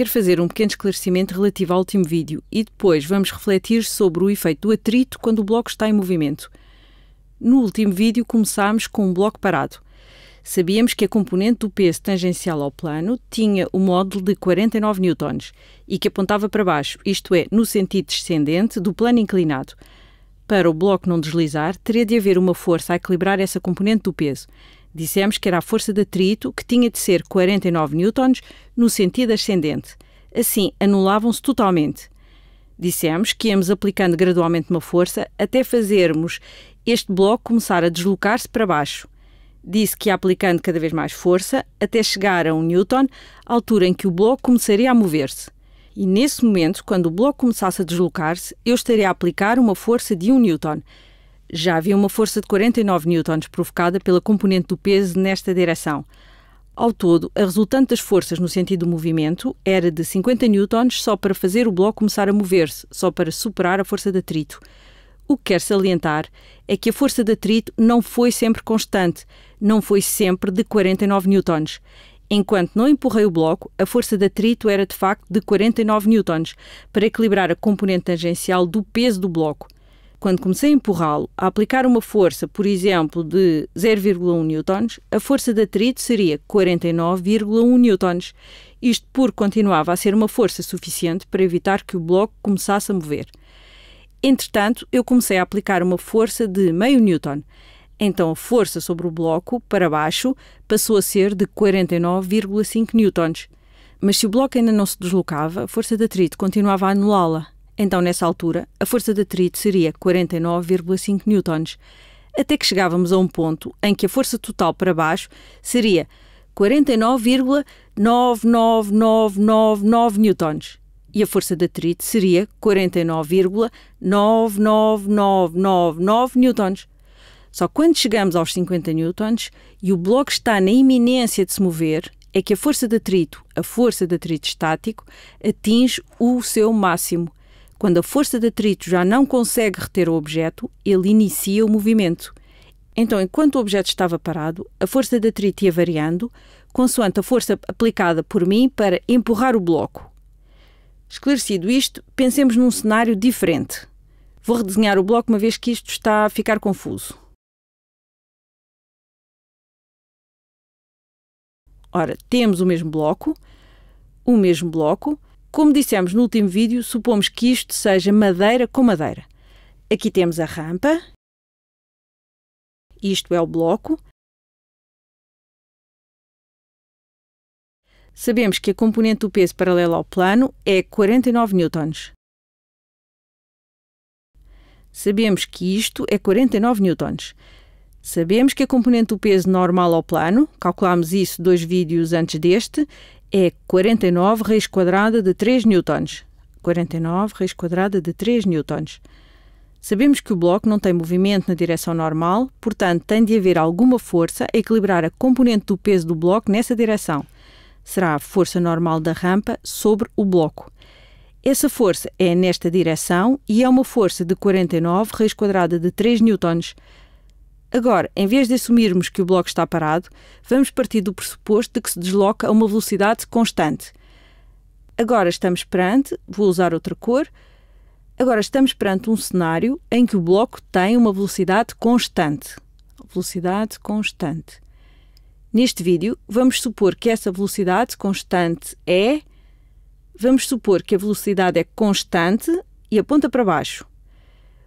quero fazer um pequeno esclarecimento relativo ao último vídeo e depois vamos refletir sobre o efeito do atrito quando o bloco está em movimento. No último vídeo começámos com um bloco parado. Sabíamos que a componente do peso tangencial ao plano tinha o um módulo de 49 N e que apontava para baixo, isto é, no sentido descendente do plano inclinado. Para o bloco não deslizar, teria de haver uma força a equilibrar essa componente do peso Dissemos que era a força de atrito que tinha de ser 49 newtons no sentido ascendente. Assim, anulavam-se totalmente. Dissemos que íamos aplicando gradualmente uma força até fazermos este bloco começar a deslocar-se para baixo. Disse que ia aplicando cada vez mais força até chegar a um newton, altura em que o bloco começaria a mover-se. E nesse momento, quando o bloco começasse a deslocar-se, eu estaria a aplicar uma força de 1 um newton. Já havia uma força de 49 newtons provocada pela componente do peso nesta direção. Ao todo, a resultante das forças no sentido do movimento era de 50 newtons só para fazer o bloco começar a mover-se, só para superar a força de atrito. O que quer salientar é que a força de atrito não foi sempre constante, não foi sempre de 49 newtons. Enquanto não empurrei o bloco, a força de atrito era de facto de 49 newtons, para equilibrar a componente tangencial do peso do bloco – quando comecei a empurrá-lo, a aplicar uma força, por exemplo, de 0,1 newtons, a força de atrito seria 49,1 newtons. Isto porque continuava a ser uma força suficiente para evitar que o bloco começasse a mover. Entretanto, eu comecei a aplicar uma força de meio newton. Então a força sobre o bloco, para baixo, passou a ser de 49,5 newtons. Mas se o bloco ainda não se deslocava, a força de atrito continuava a anulá-la. Então, nessa altura, a força de atrito seria 49,5 newtons, até que chegávamos a um ponto em que a força total para baixo seria 49,99999 newtons e a força de atrito seria 49,99999 newtons. Só quando chegamos aos 50 newtons e o bloco está na iminência de se mover, é que a força de atrito, a força de atrito estático, atinge o seu máximo, quando a força de atrito já não consegue reter o objeto, ele inicia o movimento. Então, enquanto o objeto estava parado, a força de atrito ia variando, consoante a força aplicada por mim para empurrar o bloco. Esclarecido isto, pensemos num cenário diferente. Vou redesenhar o bloco uma vez que isto está a ficar confuso. Ora, temos o mesmo bloco, o mesmo bloco, como dissemos no último vídeo, supomos que isto seja madeira com madeira. Aqui temos a rampa, isto é o bloco. Sabemos que a componente do peso paralela ao plano é 49 newtons. Sabemos que isto é 49 newtons. Sabemos que a componente do peso normal ao plano, calculámos isso dois vídeos antes deste, é 49 raiz quadrada de 3 newtons. 49 raiz quadrada de 3 newtons. Sabemos que o bloco não tem movimento na direção normal, portanto, tem de haver alguma força a equilibrar a componente do peso do bloco nessa direção. Será a força normal da rampa sobre o bloco. Essa força é nesta direção e é uma força de 49 raiz quadrada de 3 newtons. Agora, em vez de assumirmos que o bloco está parado, vamos partir do pressuposto de que se desloca a uma velocidade constante. Agora estamos perante, vou usar outra cor, agora estamos perante um cenário em que o bloco tem uma velocidade constante. Velocidade constante. Neste vídeo, vamos supor que essa velocidade constante é. Vamos supor que a velocidade é constante e aponta para baixo.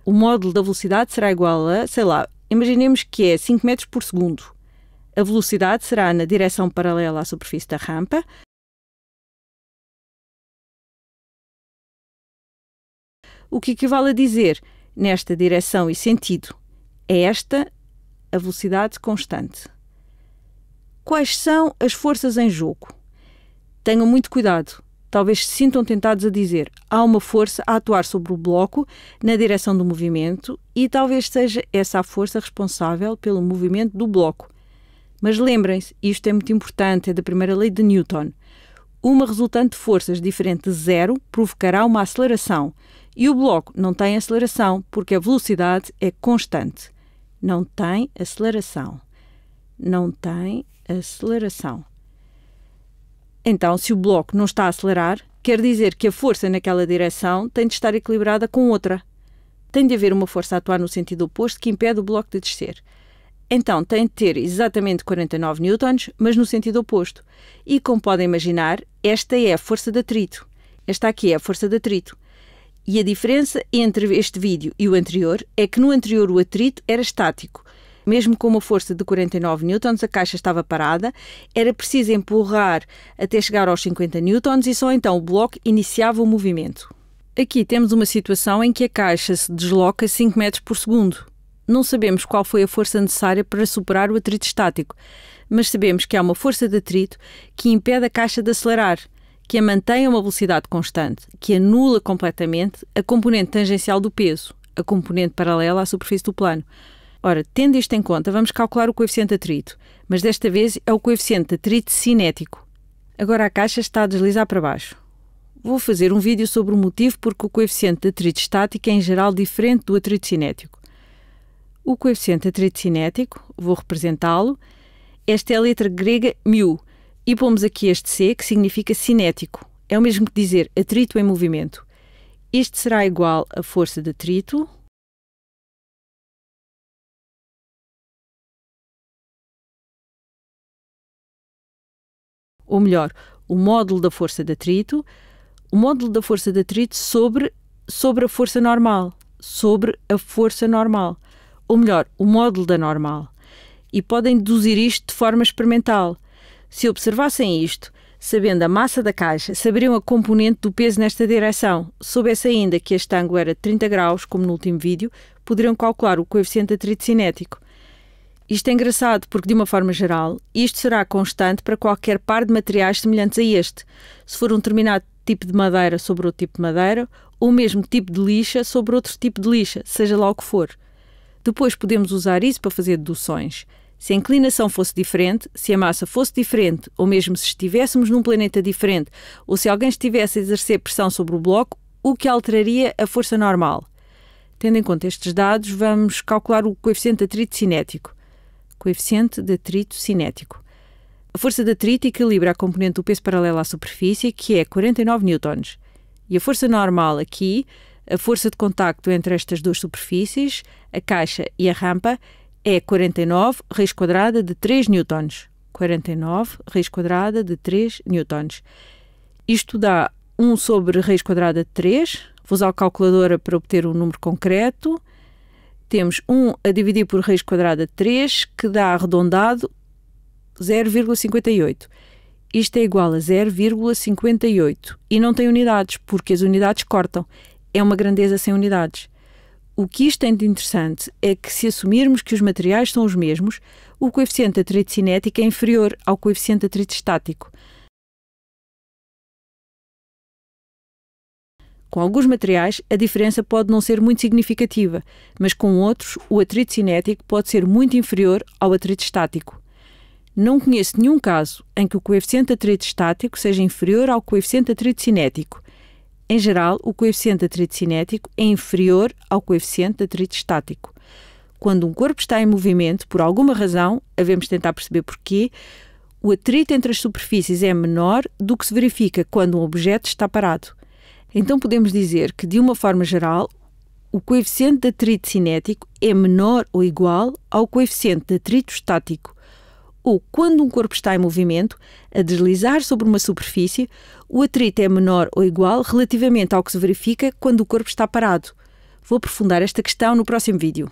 O módulo da velocidade será igual a, sei lá, Imaginemos que é 5 metros por segundo. A velocidade será na direção paralela à superfície da rampa. O que equivale a dizer nesta direção e sentido é esta a velocidade constante. Quais são as forças em jogo? Tenham muito cuidado, talvez se sintam tentados a dizer há uma força a atuar sobre o bloco na direção do movimento e talvez seja essa a força responsável pelo movimento do bloco. Mas lembrem-se, isto é muito importante, é da primeira lei de Newton. Uma resultante de forças diferente de zero provocará uma aceleração e o bloco não tem aceleração porque a velocidade é constante. Não tem aceleração. Não tem aceleração. Então, se o bloco não está a acelerar, quer dizer que a força naquela direção tem de estar equilibrada com outra. Tem de haver uma força a atuar no sentido oposto que impede o bloco de descer. Então, tem de ter exatamente 49 newtons, mas no sentido oposto. E como podem imaginar, esta é a força de atrito. Esta aqui é a força de atrito. E a diferença entre este vídeo e o anterior é que no anterior o atrito era estático, mesmo com uma força de 49 newtons, a caixa estava parada, era preciso empurrar até chegar aos 50 newtons e só então o bloco iniciava o movimento. Aqui temos uma situação em que a caixa se desloca 5 metros por segundo. Não sabemos qual foi a força necessária para superar o atrito estático, mas sabemos que há uma força de atrito que impede a caixa de acelerar, que a mantém a uma velocidade constante, que anula completamente a componente tangencial do peso, a componente paralela à superfície do plano. Ora, tendo isto em conta, vamos calcular o coeficiente atrito, mas desta vez é o coeficiente de atrito cinético. Agora a caixa está a deslizar para baixo. Vou fazer um vídeo sobre o motivo porque o coeficiente de atrito estático é em geral diferente do atrito cinético. O coeficiente de atrito cinético, vou representá-lo, esta é a letra grega mu, e pomos aqui este C, que significa cinético. É o mesmo que dizer atrito em movimento. Isto será igual à força de atrito, ou melhor, o módulo da força de atrito, o módulo da força de atrito sobre, sobre a força normal, sobre a força normal, ou melhor, o módulo da normal. E podem deduzir isto de forma experimental. Se observassem isto, sabendo a massa da caixa, saberiam a componente do peso nesta direção. Soubesse ainda que este ângulo era de 30 graus, como no último vídeo, poderiam calcular o coeficiente de atrito cinético. Isto é engraçado porque, de uma forma geral, isto será constante para qualquer par de materiais semelhantes a este. Se for um determinado tipo de madeira sobre outro tipo de madeira, ou mesmo tipo de lixa sobre outro tipo de lixa, seja lá o que for. Depois podemos usar isso para fazer deduções. Se a inclinação fosse diferente, se a massa fosse diferente, ou mesmo se estivéssemos num planeta diferente, ou se alguém estivesse a exercer pressão sobre o bloco, o que alteraria a força normal? Tendo em conta estes dados, vamos calcular o coeficiente atrito cinético coeficiente de atrito cinético. A força de atrito equilibra a componente do peso paralelo à superfície, que é 49 newtons. E a força normal aqui, a força de contacto entre estas duas superfícies, a caixa e a rampa, é 49 raiz quadrada de 3 newtons. 49 raiz quadrada de 3 newtons. Isto dá 1 sobre raiz quadrada de 3. Vou usar a calculadora para obter um número concreto temos 1 a dividir por raiz quadrada de 3, que dá arredondado 0,58. Isto é igual a 0,58 e não tem unidades, porque as unidades cortam. É uma grandeza sem unidades. O que isto tem de interessante é que, se assumirmos que os materiais são os mesmos, o coeficiente de atrito cinético é inferior ao coeficiente de atrito estático. Com alguns materiais, a diferença pode não ser muito significativa, mas com outros, o atrito cinético pode ser muito inferior ao atrito estático. Não conheço nenhum caso em que o coeficiente atrito estático seja inferior ao coeficiente atrito cinético. Em geral, o coeficiente atrito cinético é inferior ao coeficiente atrito estático. Quando um corpo está em movimento, por alguma razão, devemos tentar perceber porquê, o atrito entre as superfícies é menor do que se verifica quando um objeto está parado. Então podemos dizer que, de uma forma geral, o coeficiente de atrito cinético é menor ou igual ao coeficiente de atrito estático, ou quando um corpo está em movimento, a deslizar sobre uma superfície, o atrito é menor ou igual relativamente ao que se verifica quando o corpo está parado. Vou aprofundar esta questão no próximo vídeo.